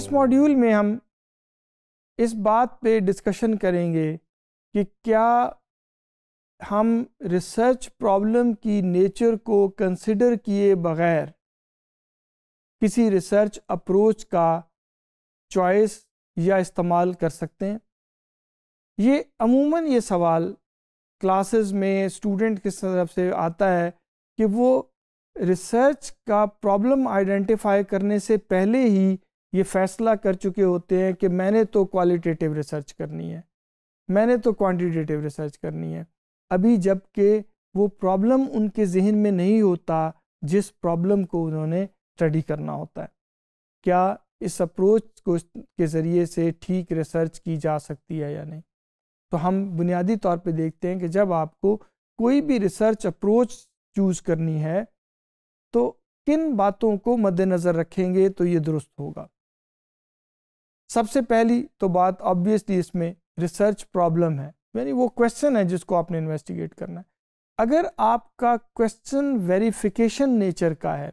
इस मॉड्यूल में हम इस बात पे डिस्कशन करेंगे कि क्या हम रिसर्च प्रॉब्लम की नेचर को कंसिडर किए बगैर किसी रिसर्च अप्रोच का चॉइस या इस्तेमाल कर सकते हैं ये अमूमन ये सवाल क्लासेस में स्टूडेंट किस तरफ से आता है कि वो रिसर्च का प्रॉब्लम आइडेंटिफाई करने से पहले ही ये फैसला कर चुके होते हैं कि मैंने तो क्वालिटेटिव रिसर्च करनी है मैंने तो क्वांटिटेटिव रिसर्च करनी है अभी जबकि वो प्रॉब्लम उनके जहन में नहीं होता जिस प्रॉब्लम को उन्होंने स्टडी करना होता है क्या इस अप्रोच को के ज़रिए से ठीक रिसर्च की जा सकती है या नहीं तो हम बुनियादी तौर पे देखते हैं कि जब आपको कोई भी रिसर्च अप्रोच चूज़ करनी है तो किन बातों को मद्देनज़र रखेंगे तो ये दुरुस्त होगा सबसे पहली तो बात ऑब्वियसली इसमें रिसर्च प्रॉब्लम है यानी वो क्वेश्चन है जिसको आपने इन्वेस्टिगेट करना है अगर आपका क्वेश्चन वेरिफिकेशन नेचर का है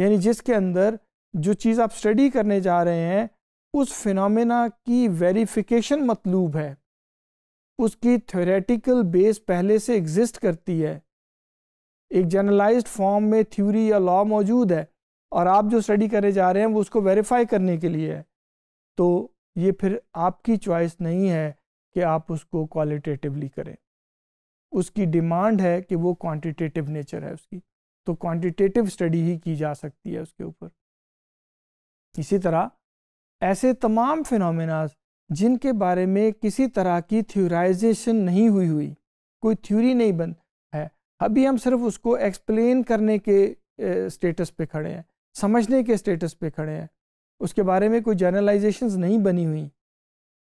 यानी जिसके अंदर जो चीज़ आप स्टडी करने जा रहे हैं उस फिनमिना की वेरिफिकेशन मतलूब है उसकी थ्योरेटिकल बेस पहले से एग्जिस्ट करती है एक जर्नलाइज फॉर्म में थ्योरी या लॉ मौजूद है और आप जो स्टडी करने जा रहे हैं वो उसको वेरीफाई करने के लिए है तो ये फिर आपकी चॉइस नहीं है कि आप उसको क्वालिटेटिवली करें उसकी डिमांड है कि वो क्वांटिटेटिव नेचर है उसकी तो क्वांटिटेटिव स्टडी ही की जा सकती है उसके ऊपर इसी तरह ऐसे तमाम फिनोमेनाज जिनके बारे में किसी तरह की थ्योराइजेशन नहीं हुई हुई कोई थ्योरी नहीं बन है अभी हम सिर्फ उसको एक्सप्लेन करने के स्टेटस पे खड़े हैं समझने के स्टेटस पे खड़े हैं उसके बारे में कोई जर्नलाइजेशन नहीं बनी हुई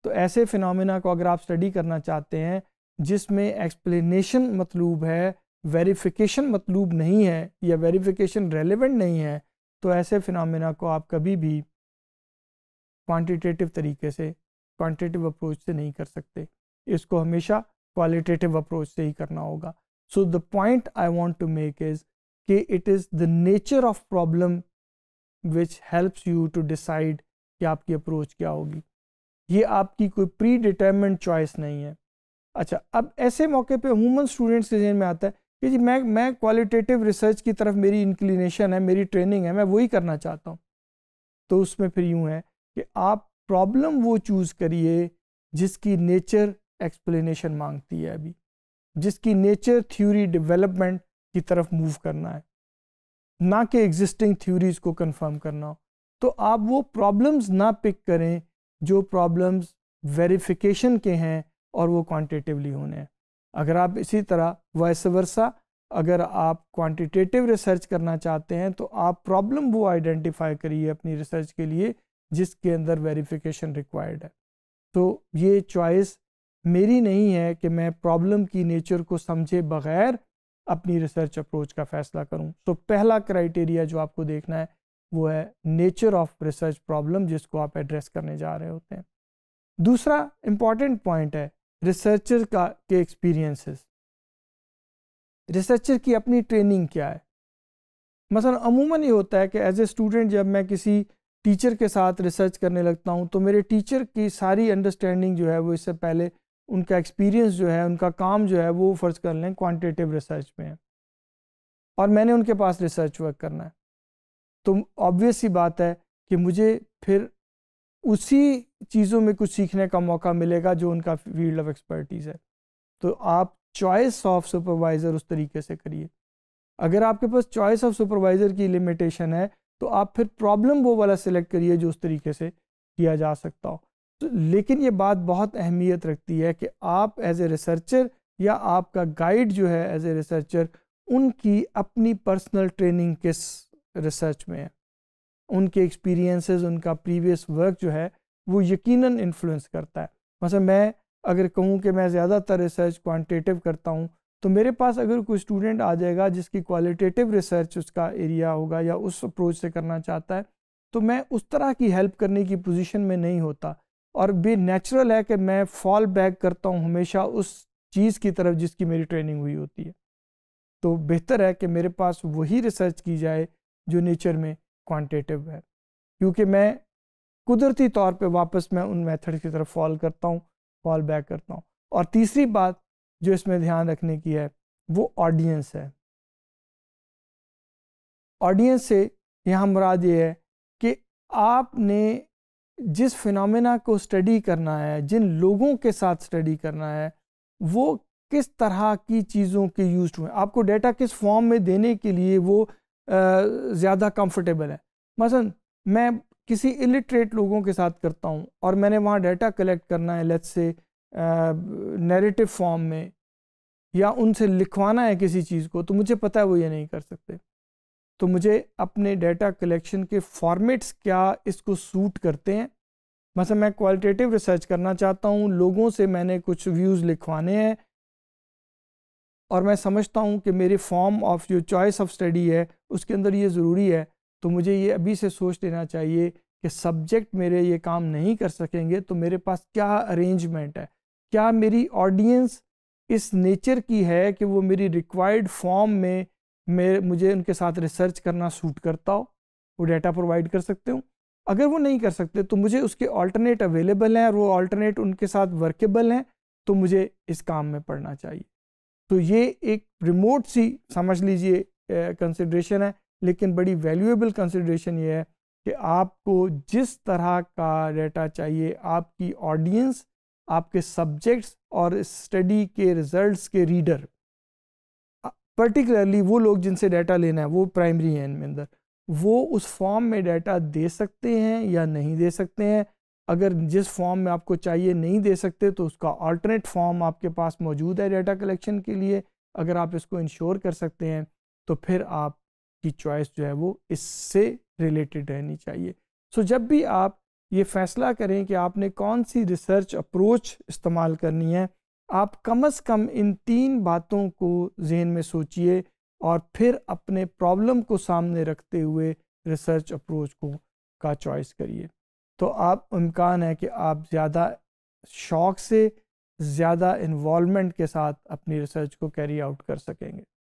तो ऐसे फिनमिना को अगर आप स्टडी करना चाहते हैं जिसमें एक्सप्लेनेशन मतलूब है वेरिफिकेशन मतलूब नहीं है या वेरिफिकेशन रेलिवेंट नहीं है तो ऐसे फिनमिना को आप कभी भी क्वांटिटेटिव तरीके से क्वांटिटेटिव अप्रोच से नहीं कर सकते इसको हमेशा क्वालिटेटिव अप्रोच से ही करना होगा so the point I want to make is कि it is the nature of problem which helps you to decide कि आपकी अप्रोच क्या होगी ये आपकी कोई प्री डिटर्मेंट चॉइस नहीं है अच्छा अब ऐसे मौके पे अमूमन स्टूडेंट्स के जहन में आता है कि जी मैं मैं क्वालिटेटिव रिसर्च की तरफ मेरी इंक्लिनेशन है मेरी ट्रेनिंग है मैं वही करना चाहता हूँ तो उसमें फिर यूँ है कि आप प्रॉब्लम वो चूज़ करिए जिसकी नेचर एक्सप्लेनेशन मांगती है अभी जिसकी नेचर थ्योरी डेवलपमेंट की तरफ मूव करना है ना कि एग्जिस्टिंग थ्योरीज को कंफर्म करना हो तो आप वो प्रॉब्लम्स ना पिक करें जो प्रॉब्लम्स वेरिफिकेशन के हैं और वो क्वांटिटेटिवली होने हैं अगर आप इसी तरह वैसे वर्षा अगर आप क्वांटिटेटिव रिसर्च करना चाहते हैं तो आप प्रॉब्लम वो आइडेंटिफाई करिए अपनी रिसर्च के लिए जिसके अंदर वेरिफिकेशन रिक्वायर्ड है तो ये चॉइस मेरी नहीं है कि मैं प्रॉब्लम की नेचर को समझे बगैर अपनी रिसर्च अप्रोच का फैसला करूं तो पहला क्राइटेरिया जो आपको देखना है वो है नेचर ऑफ रिसर्च प्रॉब्लम जिसको आप एड्रेस करने जा रहे होते हैं दूसरा इम्पॉर्टेंट पॉइंट है रिसर्चर का के एक्सपीरियंसेस रिसर्चर की अपनी ट्रेनिंग क्या है मसलन अमूमन ये होता है कि एज ए स्टूडेंट जब मैं किसी टीचर के साथ रिसर्च करने लगता हूँ तो मेरे टीचर की सारी अंडरस्टैंडिंग जो है वो इससे पहले उनका एक्सपीरियंस जो है उनका काम जो है वो फ़र्ज़ कर लें क्वांटिटेटिव रिसर्च में है और मैंने उनके पास रिसर्च वर्क करना है तो ऑब्वियस ही बात है कि मुझे फिर उसी चीज़ों में कुछ सीखने का मौका मिलेगा जो उनका फील्ड ऑफ एक्सपर्टीज़ है तो आप चॉइस ऑफ सुपरवाइज़र उस तरीके से करिए अगर आपके पास चॉइस ऑफ सुपरवाइज़र की लिमिटेशन है तो आप फिर प्रॉब्लम वो वाला सिलेक्ट करिए जो उस तरीके से किया जा सकता हो लेकिन ये बात बहुत अहमियत रखती है कि आप एज ए रिसर्चर या आपका गाइड जो है एज ए रिसर्चर उनकी अपनी पर्सनल ट्रेनिंग किस रिसर्च में है उनके एक्सपीरियंसेस उनका प्रीवियस वर्क जो है वो यकीनन इन्फ्लुएंस करता है मतलब मैं अगर कहूँ कि मैं ज़्यादातर रिसर्च क्वांटिटेटिव करता हूँ तो मेरे पास अगर कोई स्टूडेंट आ जाएगा जिसकी क्वालिटेटिव रिसर्च उसका एरिया होगा या उस अप्रोच से करना चाहता है तो मैं उस तरह की हेल्प करने की पोजिशन में नहीं होता और भी नेचुरल है कि मैं फॉल बैक करता हूँ हमेशा उस चीज़ की तरफ जिसकी मेरी ट्रेनिंग हुई होती है तो बेहतर है कि मेरे पास वही रिसर्च की जाए जो नेचर में क्वांटिटेटिव है क्योंकि मैं कुदरती तौर पे वापस मैं उन मेथड की तरफ फॉल करता हूँ फॉल बैक करता हूँ और तीसरी बात जो इसमें ध्यान रखने की है वो ऑडियंस है ऑडियंस से यहाँ मुराद ये है कि आपने जिस फिनमिना को स्टडी करना है जिन लोगों के साथ स्टडी करना है वो किस तरह की चीज़ों के यूज हुए आपको डेटा किस फॉर्म में देने के लिए वो ज़्यादा कंफर्टेबल है मसलन मैं किसी इलिटरेट लोगों के साथ करता हूँ और मैंने वहाँ डेटा कलेक्ट करना है लेट्स से नैरेटिव फॉर्म में या उनसे लिखवाना है किसी चीज़ को तो मुझे पता है वो ये नहीं कर सकते तो मुझे अपने डेटा कलेक्शन के फॉर्मेट्स क्या इसको सूट करते हैं मतलब मैं क्वालिटेटिव रिसर्च करना चाहता हूँ लोगों से मैंने कुछ व्यूज़ लिखवाने हैं और मैं समझता हूँ कि मेरे फॉर्म ऑफ जो चॉइस ऑफ स्टडी है उसके अंदर ये ज़रूरी है तो मुझे ये अभी से सोच लेना चाहिए कि सब्जेक्ट मेरे ये काम नहीं कर सकेंगे तो मेरे पास क्या अरेंजमेंट है क्या मेरी ऑडियंस इस नेचर की है कि वो मेरी रिक्वायर्ड फॉर्म में मेरे मुझे उनके साथ रिसर्च करना सूट करता हो वो डाटा प्रोवाइड कर सकते हो अगर वो नहीं कर सकते तो मुझे उसके ऑल्टरनेट अवेलेबल हैं और वो ऑल्टरनेट उनके साथ वर्केबल हैं तो मुझे इस काम में पढ़ना चाहिए तो ये एक रिमोट सी समझ लीजिए कंसिड्रेशन है लेकिन बड़ी वैल्यूएबल कंसिड्रेशन ये है कि आपको जिस तरह का डाटा चाहिए आपकी ऑडियंस आपके सब्जेक्ट्स और स्टडी के रिजल्ट्स के रीडर पर्टिकुलरली वो लोग जिनसे डाटा लेना है वो प्राइमरी है इनमें अंदर वो उस फॉर्म में डाटा दे सकते हैं या नहीं दे सकते हैं अगर जिस फॉर्म में आपको चाहिए नहीं दे सकते तो उसका ऑल्टरनेट फॉर्म आपके पास मौजूद है डाटा कलेक्शन के लिए अगर आप इसको इंश्योर कर सकते हैं तो फिर आपकी चॉइस जो है वो इससे रिलेटेड रहनी चाहिए सो so, जब भी आप ये फैसला करें कि आपने कौन सी रिसर्च अप्रोच इस्तेमाल करनी है आप कम से कम इन तीन बातों को जहन में सोचिए और फिर अपने प्रॉब्लम को सामने रखते हुए रिसर्च अप्रोच को का चॉइस करिए तो आप इम्कान है कि आप ज़्यादा शौक से ज़्यादा इन्वॉलमेंट के साथ अपनी रिसर्च को कैरी आउट कर सकेंगे